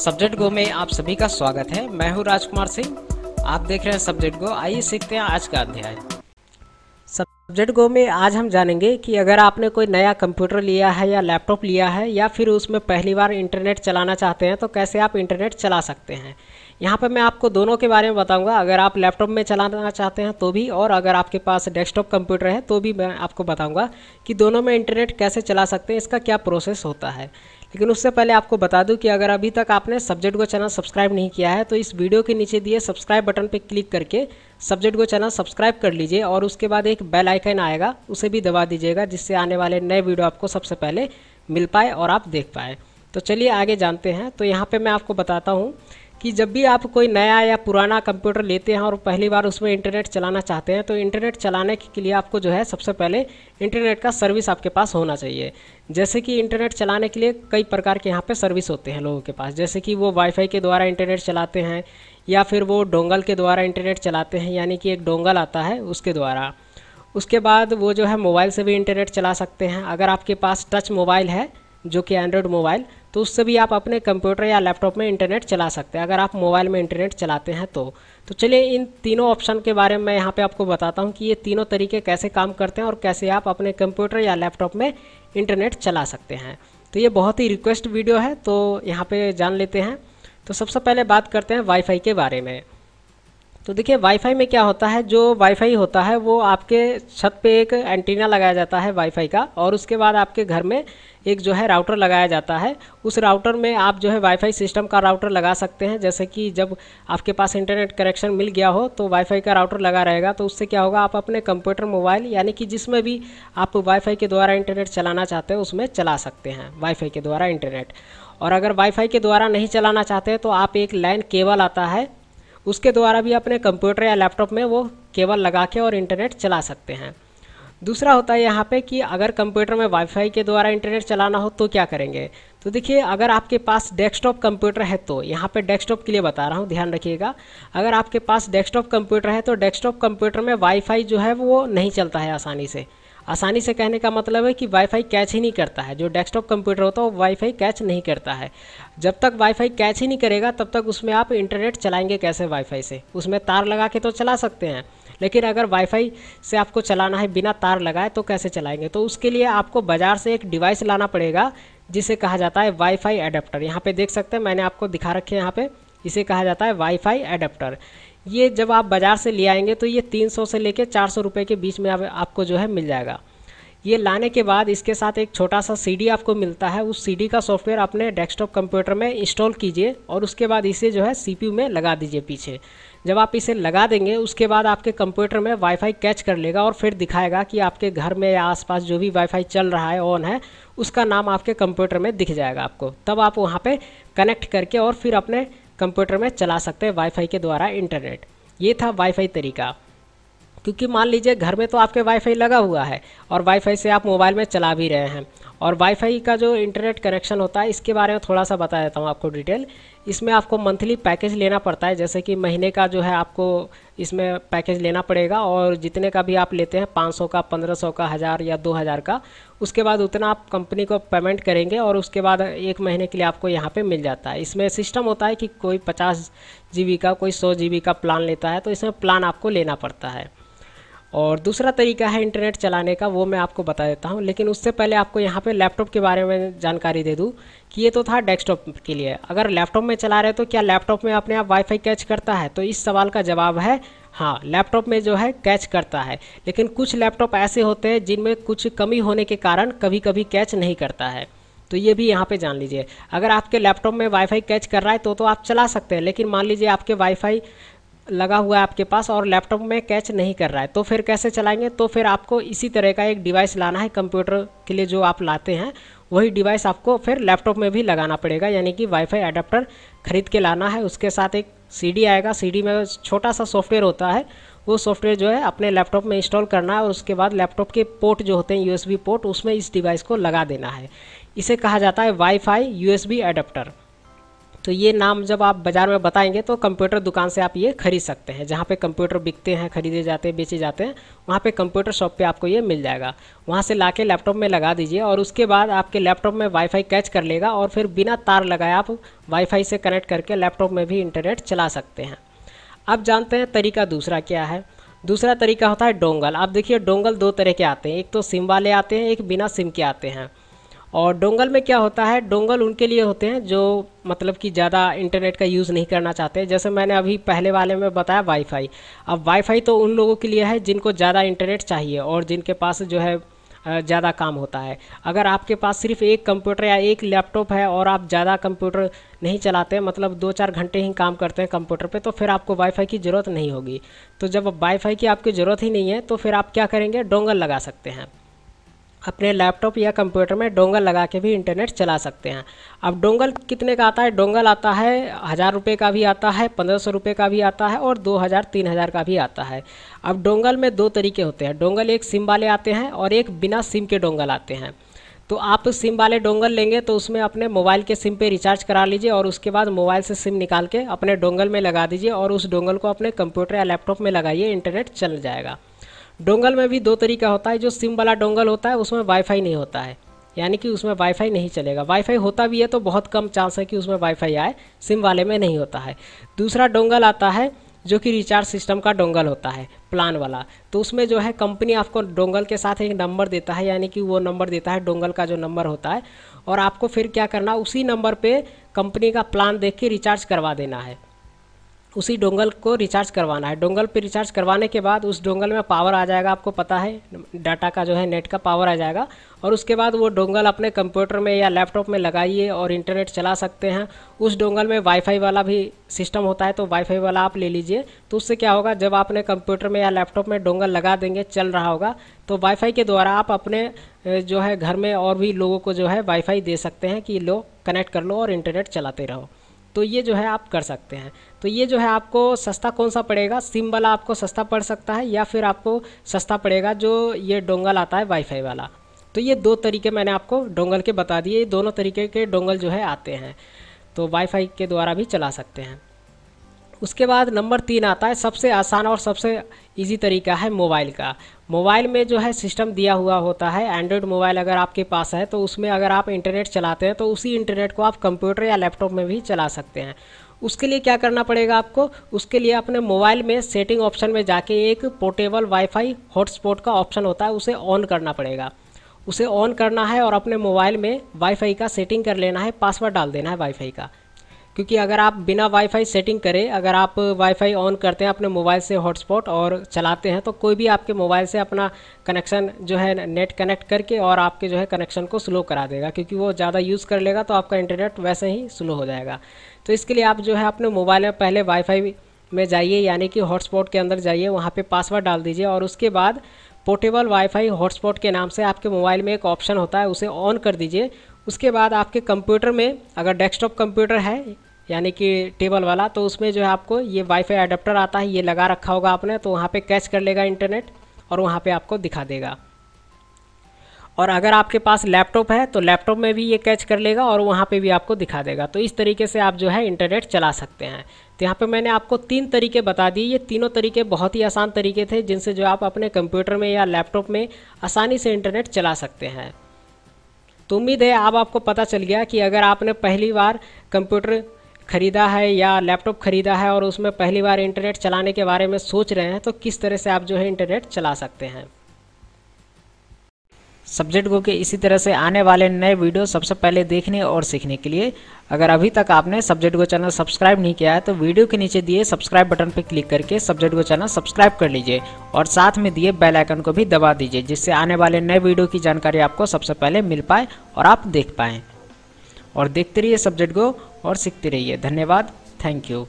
subject गो में आप सभी का स्वागत है मैं हूं राजकुमार सिंह आप देख रहे हैं सब्जेक्ट गो आइए सीखते हैं आज का अध्याय सब्जेक्ट गो में आज हम जानेंगे कि अगर आपने कोई नया कंप्यूटर लिया है या लैपटॉप लिया है या फिर उसमें पहली बार इंटरनेट चलाना चाहते हैं तो कैसे आप इंटरनेट चला सकते हैं यहाँ पर मैं आपको दोनों के बारे में बताऊँगा अगर आप लैपटॉप में चलाना चाहते हैं तो भी और अगर आपके पास डेस्कटॉप कंप्यूटर है तो भी मैं आपको बताऊँगा कि दोनों में इंटरनेट कैसे चला सकते हैं इसका क्या प्रोसेस होता है लेकिन उससे पहले आपको बता दूं कि अगर अभी तक आपने सब्जेक्ट को चैनल सब्सक्राइब नहीं किया है तो इस वीडियो के नीचे दिए सब्सक्राइब बटन पर क्लिक करके सब्जेक्ट को चैनल सब्सक्राइब कर लीजिए और उसके बाद एक बेल आइकन आएगा उसे भी दबा दीजिएगा जिससे आने वाले नए वीडियो आपको सबसे पहले मिल पाए और आप देख पाए तो चलिए आगे जानते हैं तो यहाँ पर मैं आपको बताता हूँ कि जब भी आप कोई नया या पुराना कंप्यूटर लेते हैं और पहली बार उसमें इंटरनेट चलाना चाहते हैं तो इंटरनेट चलाने के लिए आपको जो है सबसे पहले इंटरनेट का सर्विस आपके पास होना चाहिए जैसे कि इंटरनेट चलाने के लिए कई प्रकार के यहाँ पे सर्विस होते हैं लोगों के पास जैसे कि वो वाईफाई के द्वारा इंटरनेट चलाते हैं या फिर वो डोंगल के द्वारा इंटरनेट चलाते हैं यानी कि एक डोंगल आता है उसके द्वारा उसके बाद वो जो है मोबाइल से भी इंटरनेट चला सकते हैं अगर आपके पास टच मोबाइल है जो कि एंड्रॉयड मोबाइल तो उससे भी आप अपने कंप्यूटर या लैपटॉप में इंटरनेट चला सकते हैं अगर आप मोबाइल में इंटरनेट चलाते हैं तो तो चलिए इन तीनों ऑप्शन के बारे में मैं यहाँ पे आपको बताता हूँ कि ये तीनों तरीके कैसे काम करते हैं और कैसे आप अपने कंप्यूटर या लैपटॉप में इंटरनेट चला सकते हैं तो ये बहुत ही रिक्वेस्ट वीडियो है तो यहाँ पर जान लेते हैं तो सबसे पहले बात करते हैं वाईफाई के बारे में तो देखिए वाईफाई में क्या होता है जो वाईफाई होता है वो आपके छत पे एक एंटीना लगाया जाता है वाईफाई का और उसके बाद आपके घर में एक जो है राउटर लगाया जाता है उस राउटर में आप जो है वाईफाई सिस्टम का राउटर लगा सकते हैं जैसे कि जब आपके पास इंटरनेट कनेक्शन मिल गया हो तो वाईफाई का राउटर लगा रहेगा तो उससे क्या होगा आप अपने कंप्यूटर मोबाइल यानी कि जिसमें भी आप वाईफाई के द्वारा इंटरनेट चलाना चाहते हैं उसमें चला सकते हैं वाईफाई के द्वारा इंटरनेट और अगर वाईफाई के द्वारा नहीं चलाना चाहते तो आप एक लाइन केबल आता है उसके द्वारा भी अपने कंप्यूटर या लैपटॉप में वो केबल लगा के और इंटरनेट चला सकते हैं दूसरा होता है यहाँ पे कि अगर कंप्यूटर में वाईफाई के द्वारा इंटरनेट चलाना हो तो क्या करेंगे तो देखिए अगर आपके पास डेस्कटॉप कंप्यूटर है तो यहाँ पे डेस्कटॉप के लिए बता रहा हूँ ध्यान रखिएगा अगर आपके पास डेस्कटॉप कंप्यूटर है तो डेस्कटॉप कंप्यूटर में वाईफाई जो है वो नहीं चलता है आसानी से आसानी से कहने का मतलब है कि वाईफाई कैच ही नहीं करता है जो डेस्कटॉप कंप्यूटर होता है वो वाईफाई कैच नहीं करता है जब तक वाईफाई कैच ही नहीं करेगा तब तक उसमें आप इंटरनेट चलाएंगे कैसे वाईफाई से उसमें तार लगा के तो चला सकते हैं लेकिन अगर वाईफाई से आपको चलाना है बिना तार लगाए तो कैसे चलाएंगे तो उसके लिए आपको बाज़ार से एक डिवाइस लाना पड़ेगा जिसे कहा जाता है वाईफाई अडेप्टर यहाँ पे देख सकते हैं मैंने आपको दिखा रखे हैं यहाँ पे इसे कहा जाता है वाईफाई अडेप्टर ये जब आप बाज़ार से ले आएंगे तो ये 300 से लेके 400 रुपए के बीच में आप, आपको जो है मिल जाएगा ये लाने के बाद इसके साथ एक छोटा सा सीडी आपको मिलता है उस सीडी का सॉफ्टवेयर अपने डेस्कटॉप कंप्यूटर में इंस्टॉल कीजिए और उसके बाद इसे जो है सीपीयू में लगा दीजिए पीछे जब आप इसे लगा देंगे उसके बाद आपके कंप्यूटर में वाईफाई कैच कर लेगा और फिर दिखाएगा कि आपके घर में या आसपास जो भी वाईफाई चल रहा है ऑन है उसका नाम आपके कंप्यूटर में दिख जाएगा आपको तब आप वहाँ पर कनेक्ट करके और फिर अपने कंप्यूटर में चला सकते हैं वाईफाई के द्वारा इंटरनेट ये था वाईफाई तरीका क्योंकि मान लीजिए घर में तो आपके वाईफाई लगा हुआ है और वाईफाई से आप मोबाइल में चला भी रहे हैं और वाईफाई का जो इंटरनेट कनेक्शन होता है इसके बारे में थोड़ा सा बता देता हूँ आपको डिटेल इसमें आपको मंथली पैकेज लेना पड़ता है जैसे कि महीने का जो है आपको इसमें पैकेज लेना पड़ेगा और जितने का भी आप लेते हैं 500 का 1500 का हज़ार या 2000 का उसके बाद उतना आप कंपनी को पेमेंट करेंगे और उसके बाद एक महीने के लिए आपको यहाँ पे मिल जाता है इसमें सिस्टम होता है कि कोई पचास जी का कोई सौ जी का प्लान लेता है तो इसमें प्लान आपको लेना पड़ता है और दूसरा तरीका है इंटरनेट चलाने का वो मैं आपको बता देता हूँ लेकिन उससे पहले आपको यहाँ पे लैपटॉप के बारे में जानकारी दे दूँ कि ये तो था डेस्कटॉप के लिए अगर लैपटॉप में चला रहे तो क्या लैपटॉप में अपने आप वाईफाई कैच करता है तो इस सवाल का जवाब है हाँ लैपटॉप में जो है कैच करता है लेकिन कुछ लैपटॉप ऐसे होते हैं जिनमें कुछ कमी होने के कारण कभी कभी कैच नहीं करता है तो ये भी यहाँ पे जान लीजिए अगर आपके लैपटॉप में वाईफाई कैच कर रहा है तो तो आप चला सकते हैं लेकिन मान लीजिए आपके वाईफाई लगा हुआ है आपके पास और लैपटॉप में कैच नहीं कर रहा है तो फिर कैसे चलाएंगे तो फिर आपको इसी तरह का एक डिवाइस लाना है कंप्यूटर के लिए जो आप लाते हैं वही डिवाइस आपको फिर लैपटॉप में भी लगाना पड़ेगा यानी कि वाईफाई अडेप्टर खरीद के लाना है उसके साथ एक सीडी आएगा सीडी में छोटा सा सॉफ्टवेयर होता है वो सॉफ्टवेयर जो है अपने लैपटॉप में इंस्टॉल करना है और उसके बाद लैपटॉप के पोर्ट जो होते हैं यूएसबी पोर्ट उसमें इस डिवाइस को लगा देना है इसे कहा जाता है वाईफाई यूएसबी एडाप्टर तो ये नाम जब आप बाज़ार में बताएंगे तो कंप्यूटर दुकान से आप ये खरीद सकते हैं जहाँ पे कंप्यूटर बिकते हैं खरीदे जाते हैं बेचे जाते हैं वहाँ पे कंप्यूटर शॉप पे आपको ये मिल जाएगा वहाँ से ला लैपटॉप में लगा दीजिए और उसके बाद आपके लैपटॉप में वाईफाई कैच कर लेगा और फिर बिना तार लगाए आप वाईफाई से कनेक्ट करके लैपटॉप में भी इंटरनेट चला सकते हैं अब जानते हैं तरीका दूसरा क्या है दूसरा तरीका होता है डोंगल आप देखिए डोंगल दो तरह के आते हैं एक तो सिम वाले आते हैं एक बिना सिम के आते हैं और डोंगल में क्या होता है डोंगल उनके लिए होते हैं जो मतलब कि ज़्यादा इंटरनेट का यूज़ नहीं करना चाहते जैसे मैंने अभी पहले वाले में बताया वाईफाई अब वाईफाई तो उन लोगों के लिए है जिनको ज़्यादा इंटरनेट चाहिए और जिनके पास जो है ज़्यादा काम होता है अगर आपके पास सिर्फ एक कंप्यूटर या एक लैपटॉप है और आप ज़्यादा कंप्यूटर नहीं चलाते मतलब दो चार घंटे ही काम करते हैं कंप्यूटर पे तो फिर आपको वाईफाई की ज़रूरत नहीं होगी तो जब वाईफाई की आपकी ज़रूरत ही नहीं है तो फिर आप क्या करेंगे डोंगल लगा सकते हैं अपने लैपटॉप या कंप्यूटर में डोंगल लगा के भी इंटरनेट चला सकते हैं अब डोंगल कितने का आता है डोंगल आता है हज़ार रुपये का भी आता है पंद्रह सौ रुपये का भी आता है और दो हज़ार तीन हज़ार का भी आता है अब डोंगल में दो तरीके होते हैं डोंगल एक सिम वाले आते हैं और एक बिना सिम के डोंगल आते हैं तो आप सिम वाले डोंगल लेंगे तो उसमें अपने मोबाइल के सिम पे रिचार्ज करा लीजिए और उसके बाद मोबाइल से सिम निकाल के अपने डोंगल में लगा दीजिए और उस डोंगल को अपने कंप्यूटर या लैपटॉप में लगाइए इंटरनेट चल जाएगा डोंगल में भी दो तरीका होता है जो सिम वाला डोंगल होता है उसमें वाईफाई नहीं होता है यानी कि उसमें वाईफाई नहीं चलेगा वाईफाई होता भी है तो बहुत कम चांस है कि उसमें वाईफाई आए सिम वाले में नहीं होता है दूसरा डोंगल आता है जो कि रिचार्ज सिस्टम का डोंगल होता है प्लान वाला तो उसमें जो है कंपनी आपको डोंगल के साथ एक नंबर देता है यानी कि वो नंबर देता है डोंगल का जो नंबर होता है और आपको फिर क्या करना उसी नंबर पे कंपनी का प्लान देख के रिचार्ज करवा देना है उसी डोंगल को रिचार्ज करवाना है डोंगल पे रिचार्ज करवाने के बाद उस डोंगल में पावर आ जाएगा आपको पता है डाटा का जो है नेट का पावर आ जाएगा और उसके बाद वो डोंगल अपने कंप्यूटर में या लैपटॉप में लगाइए और इंटरनेट चला सकते हैं उस डोंगल में वाईफाई वाला भी सिस्टम होता है तो वाईफाई वाला आप ले लीजिए तो उससे क्या होगा जब आपने कंप्यूटर में या लैपटॉप में डोंगल लगा देंगे चल रहा होगा तो वाईफाई के द्वारा आप अपने जो है घर में और भी लोगों को जो है वाईफाई दे सकते हैं कि लो कनेक्ट कर लो और इंटरनेट चलाते रहो तो ये जो है आप कर सकते हैं तो ये जो है आपको सस्ता कौन सा पड़ेगा सिम वाला आपको सस्ता पड़ सकता है या फिर आपको सस्ता पड़ेगा जो ये डोंगल आता है वाईफाई वाला तो ये दो तरीके मैंने आपको डोंगल के बता दिए दोनों तरीके के डोंगल जो है आते हैं तो वाईफाई के द्वारा भी चला सकते हैं उसके बाद नंबर तीन आता है सबसे आसान और सबसे इजी तरीका है मोबाइल का मोबाइल में जो है सिस्टम दिया हुआ होता है एंड्रॉयड मोबाइल अगर आपके पास है तो उसमें अगर आप इंटरनेट चलाते हैं तो उसी इंटरनेट को आप कंप्यूटर या लैपटॉप में भी चला सकते हैं उसके लिए क्या करना पड़ेगा आपको उसके लिए अपने मोबाइल में सेटिंग ऑप्शन में जाके एक पोर्टेबल वाईफाई हॉटस्पॉट का ऑप्शन होता है उसे ऑन करना पड़ेगा उसे ऑन करना है और अपने मोबाइल में वाईफाई का सेटिंग कर लेना है पासवर्ड डाल देना है वाईफाई का क्योंकि अगर आप बिना वाईफाई सेटिंग करें अगर आप वाईफाई ऑन करते हैं अपने मोबाइल से हॉटस्पॉट और चलाते हैं तो कोई भी आपके मोबाइल से अपना कनेक्शन जो है नेट कनेक्ट करके और आपके जो है कनेक्शन को स्लो करा देगा क्योंकि वो ज़्यादा यूज़ कर लेगा तो आपका इंटरनेट वैसे ही स्लो हो जाएगा तो इसके लिए आप जो है अपने मोबाइल में पहले वाईफाई में जाइए यानी कि हॉटस्पॉट के अंदर जाइए वहाँ पर पासवर्ड डाल दीजिए और उसके बाद पोर्टेबल वाईफाई हॉटस्पॉट के नाम से आपके मोबाइल में एक ऑप्शन होता है उसे ऑन कर दीजिए उसके बाद आपके कंप्यूटर में अगर डेस्कटॉप कंप्यूटर है यानी कि टेबल वाला तो उसमें जो है आपको ये वाईफाई अडाप्टर आता है ये लगा रखा होगा आपने तो वहाँ पे कैच कर लेगा इंटरनेट और वहाँ पे आपको दिखा देगा और अगर आपके पास लैपटॉप है तो लैपटॉप में भी ये कैच कर लेगा और वहाँ पे भी आपको दिखा देगा तो इस तरीके से आप जो है इंटरनेट चला सकते हैं तो यहाँ पे मैंने आपको तीन तरीके बता दिए ये तीनों तरीके बहुत ही आसान तरीके थे जिनसे जो आप अपने कंप्यूटर में या लैपटॉप में आसानी से इंटरनेट चला सकते हैं तो उम्मीद है अब आप आपको पता चल गया कि अगर आपने पहली बार कंप्यूटर ख़रीदा है या लैपटॉप ख़रीदा है और उसमें पहली बार इंटरनेट चलाने के बारे में सोच रहे हैं तो किस तरह से आप जो है इंटरनेट चला सकते हैं सब्जेक्ट गो के इसी तरह से आने वाले नए वीडियो सबसे पहले देखने और सीखने के लिए अगर अभी तक आपने सब्जेक्ट गो चैनल सब्सक्राइब नहीं किया है तो वीडियो के नीचे दिए सब्सक्राइब बटन पर क्लिक करके सब्जेक्ट गो चैनल सब्सक्राइब कर लीजिए और साथ में दिए बेल आइकन को भी दबा दीजिए जिससे आने वाले नए वीडियो की जानकारी आपको सबसे पहले मिल पाए और आप देख पाएँ और देखते रहिए सब्जेक्ट को और सीखते रहिए धन्यवाद थैंक यू